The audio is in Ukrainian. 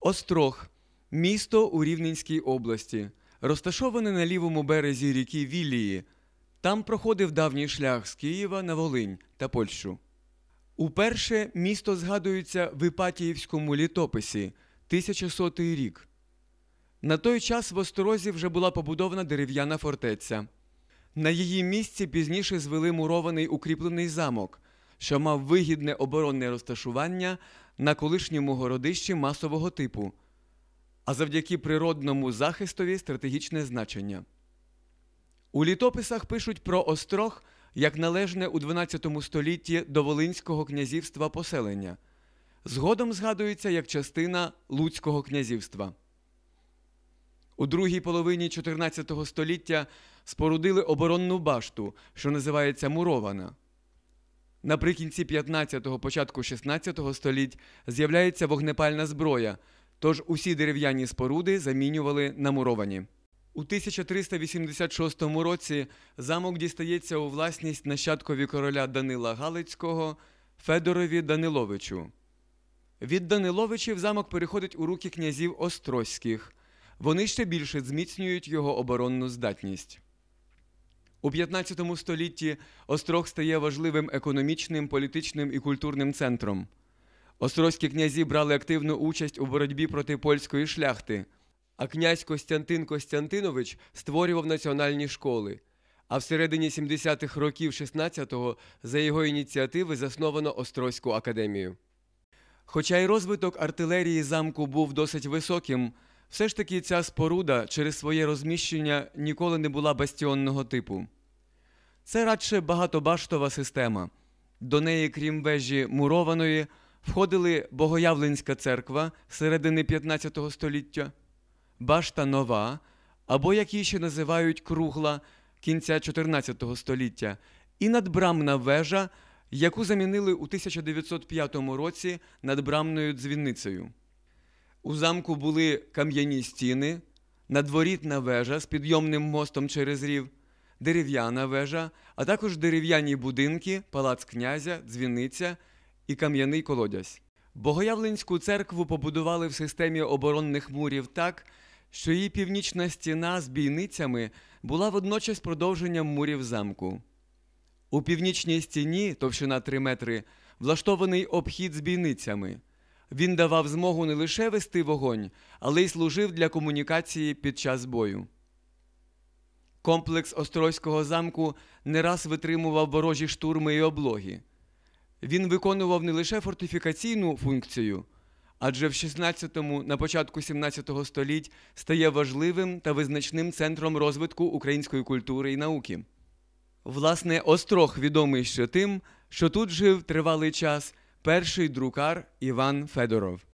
Острог місто у Рівненській області, розташоване на лівому березі ріки Вілії. Там проходив давній шлях з Києва на Волинь та Польщу. Уперше місто згадується в Іпатіївському літописі 1100 рік. На той час в острозі вже була побудована дерев'яна фортеця. На її місці пізніше звели мурований укріплений замок, що мав вигідне оборонне розташування на колишньому городищі масового типу, а завдяки природному захистові стратегічне значення. У літописах пишуть про острог як належне у XII столітті до Волинського князівства поселення. Згодом згадується як частина Луцького князівства. У другій половині 14 століття спорудили оборонну башту, що називається мурована. Наприкінці 15-го, початку 16-го століть з'являється вогнепальна зброя, тож усі дерев'яні споруди замінювали на муровані. У 1386 році замок дістається у власність нащадкові короля Данила Галицького Федорові Даниловичу. Від Даниловичів замок переходить у руки князів Острозьких. Вони ще більше зміцнюють його оборонну здатність. У 15 столітті острог стає важливим економічним, політичним і культурним центром. Острозькі князі брали активну участь у боротьбі проти польської шляхти, а князь Костянтин Костянтинович створював національні школи. А в середині 70-х років 16-го за його ініціативи засновано Острозьку академію. Хоча й розвиток артилерії замку був досить високим, все ж таки ця споруда через своє розміщення ніколи не була бастіонного типу. Це радше багатобаштова система. До неї, крім вежі мурованої, входили Богоявленська церква середини 15 століття, башта нова, або як її ще називають кругла кінця 14 століття, і надбрамна вежа, яку замінили у 1905 році надбрамною дзвіницею. У замку були кам'яні стіни, надворітна вежа з підйомним мостом через рів, дерев'яна вежа, а також дерев'яні будинки, палац князя, дзвіниця і кам'яний колодязь. Богоявленську церкву побудували в системі оборонних мурів так, що її північна стіна з бійницями була водночас продовженням мурів замку. У північній стіні, товщина 3 метри, влаштований обхід з бійницями. Він давав змогу не лише вести вогонь, але й служив для комунікації під час бою. Комплекс Острозького замку не раз витримував ворожі штурми і облоги. Він виконував не лише фортифікаційну функцію, адже в 16-му, на початку 17-го століть стає важливим та визначним центром розвитку української культури і науки. Власне, острог відомий ще тим, що тут жив тривалий час перший друкар Іван Федоров.